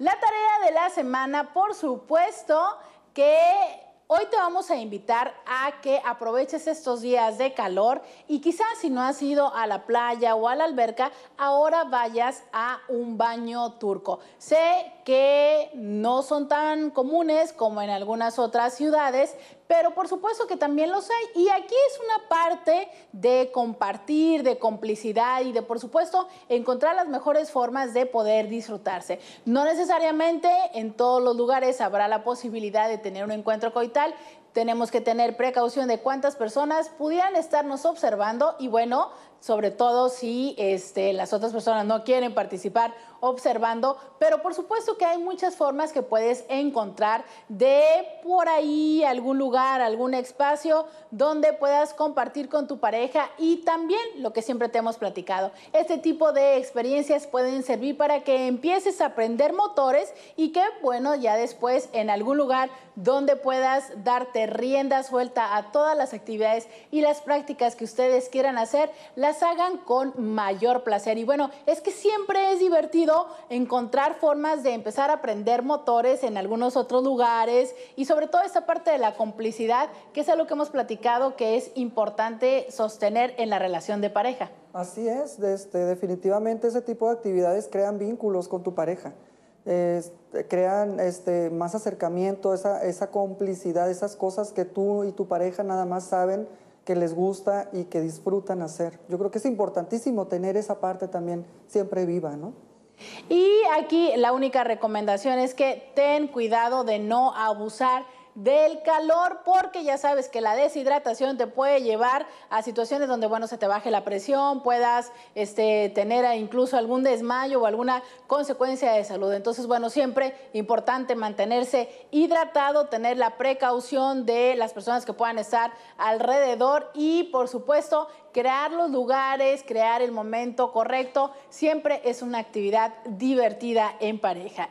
La tarea de la semana, por supuesto, que Hoy te vamos a invitar a que aproveches estos días de calor y quizás si no has ido a la playa o a la alberca, ahora vayas a un baño turco. Sé que no son tan comunes como en algunas otras ciudades, pero por supuesto que también los hay. Y aquí es una parte de compartir, de complicidad y de, por supuesto, encontrar las mejores formas de poder disfrutarse. No necesariamente en todos los lugares habrá la posibilidad de tener un encuentro coital. Tenemos que tener precaución de cuántas personas pudieran estarnos observando y bueno, sobre todo si este, las otras personas no quieren participar observando, pero por supuesto que hay muchas formas que puedes encontrar de por ahí algún lugar, algún espacio donde puedas compartir con tu pareja y también lo que siempre te hemos platicado. Este tipo de experiencias pueden servir para que empieces a aprender motores y que bueno, ya después en algún lugar donde puedas darte rienda suelta a todas las actividades y las prácticas que ustedes quieran hacer, las hagan con mayor placer. Y bueno, es que siempre es divertido encontrar formas de empezar a aprender motores en algunos otros lugares y sobre todo esta parte de la complicidad, que es algo que hemos platicado que es importante sostener en la relación de pareja. Así es, este, definitivamente ese tipo de actividades crean vínculos con tu pareja. Este, crean este, más acercamiento, esa, esa complicidad, esas cosas que tú y tu pareja nada más saben que les gusta y que disfrutan hacer. Yo creo que es importantísimo tener esa parte también siempre viva, ¿no? Y aquí la única recomendación es que ten cuidado de no abusar del calor, porque ya sabes que la deshidratación te puede llevar a situaciones donde, bueno, se te baje la presión, puedas este, tener incluso algún desmayo o alguna consecuencia de salud. Entonces, bueno, siempre importante mantenerse hidratado, tener la precaución de las personas que puedan estar alrededor y, por supuesto, crear los lugares, crear el momento correcto, siempre es una actividad divertida en pareja.